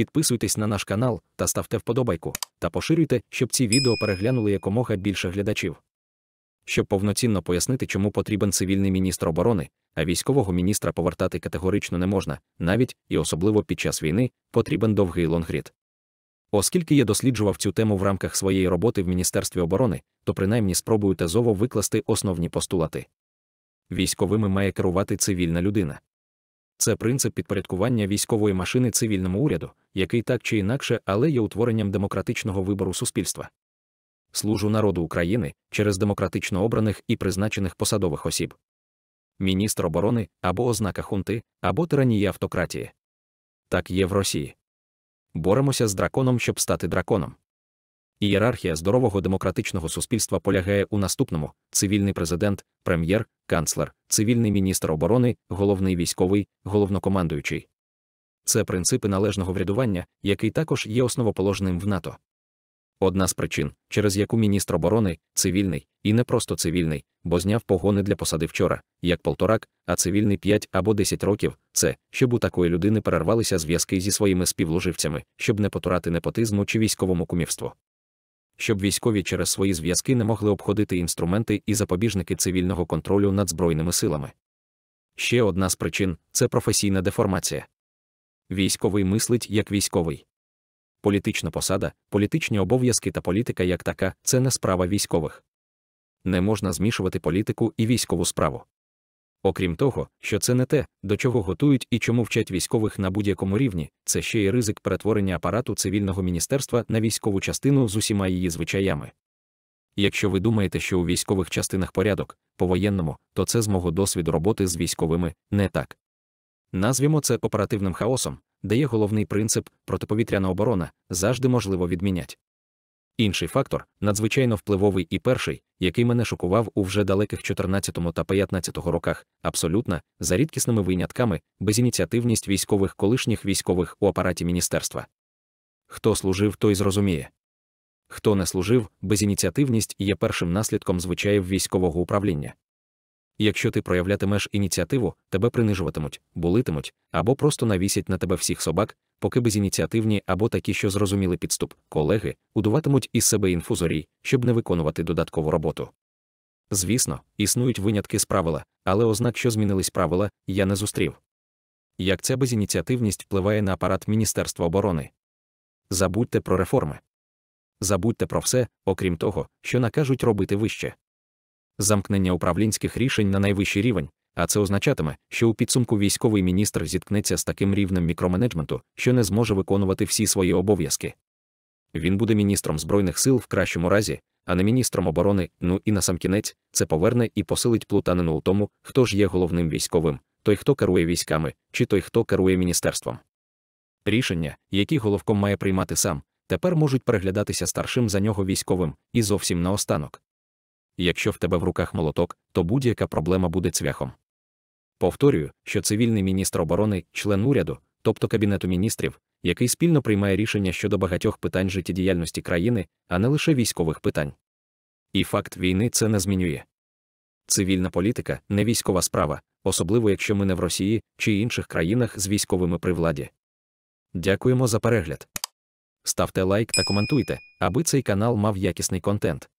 Підписуйтесь на наш канал та ставте вподобайку, та поширюйте, щоб ці відео переглянули якомога більше глядачів. Щоб повноцінно пояснити, чому потрібен цивільний міністр оборони, а військового міністра повертати категорично не можна, навіть і особливо під час війни потрібен довгий лонгрід. Оскільки я досліджував цю тему в рамках своєї роботи в Міністерстві оборони, то принаймні спробую тезово викласти основні постулати. Військовими має керувати цивільна людина. Це принцип підпорядкування військової машини цивільному уряду, який так чи інакше, але є утворенням демократичного вибору суспільства. Служу народу України через демократично обраних і призначених посадових осіб. Міністр оборони або ознака хунти, або тиранії автократії. Так є в Росії. Боремося з драконом, щоб стати драконом. Ієрархія здорового демократичного суспільства полягає у наступному: цивільний президент, прем'єр, канцлер, цивільний міністр оборони, головний військовий, головнокомандуючий. Це принципи належного врядування, який також є основоположним в НАТО. Одна з причин, через яку міністр оборони, цивільний, і не просто цивільний, бо зняв погони для посади вчора, як полторак, а цивільний п'ять або десять років, це щоб у такої людини перервалися зв'язки зі своїми співлуживцями, щоб не потурати непотизму чи військовому кумівству щоб військові через свої зв'язки не могли обходити інструменти і запобіжники цивільного контролю над збройними силами. Ще одна з причин це професійна деформація. Військовий мислить як військовий. Політична посада, політичні обов'язки та політика як така це не справа військових. Не можна змішувати політику і військову справу. Окрім того, що це не те, до чого готують і чому вчать військових на будь-якому рівні, це ще й ризик перетворення апарату цивільного міністерства на військову частину з усіма її звичаями. Якщо ви думаєте, що у військових частинах порядок, по-воєнному, то це з мого досвіду роботи з військовими не так. Назвімо це оперативним хаосом, де є головний принцип протиповітряна оборона завжди можливо відмінять. Інший фактор, надзвичайно впливовий і перший, який мене шокував у вже далеких 14 та 15 роках, абсолютно, за рідкісними винятками, безініціативність військових колишніх військових у апараті міністерства. Хто служив, той зрозуміє. Хто не служив, безініціативність є першим наслідком звичаїв військового управління. Якщо ти проявлятимеш ініціативу, тебе принижуватимуть, булитимуть або просто навісять на тебе всіх собак, поки безініціативні або такі, що зрозуміли підступ, колеги, удуватимуть із себе інфузорій, щоб не виконувати додаткову роботу. Звісно, існують винятки з правила, але ознак, що змінились правила, я не зустрів. Як ця безініціативність впливає на апарат Міністерства оборони? Забудьте про реформи. Забудьте про все, окрім того, що накажуть робити вище замкнення управлінських рішень на найвищий рівень, а це означатиме, що у підсумку військовий міністр зіткнеться з таким рівнем мікроменеджменту, що не зможе виконувати всі свої обов'язки. Він буде міністром збройних сил в кращому разі, а не міністром оборони, ну і насамкінець це поверне і посилить плутанину у тому, хто ж є головним військовим, той, хто керує військами, чи той, хто керує міністерством. Рішення, які головком має приймати сам, тепер можуть переглядатися старшим за нього військовим і зовсім наостанок якщо в тебе в руках молоток, то будь-яка проблема буде цвяхом. Повторюю, що цивільний міністр оборони, член уряду, тобто Кабінету міністрів, який спільно приймає рішення щодо багатьох питань життєдіяльності країни, а не лише військових питань. І факт війни це не змінює. Цивільна політика не військова справа, особливо якщо ми не в Росії чи інших країнах з військовими при владі. Дякуємо за перегляд. Ставте лайк та коментуйте, аби цей канал мав якісний контент.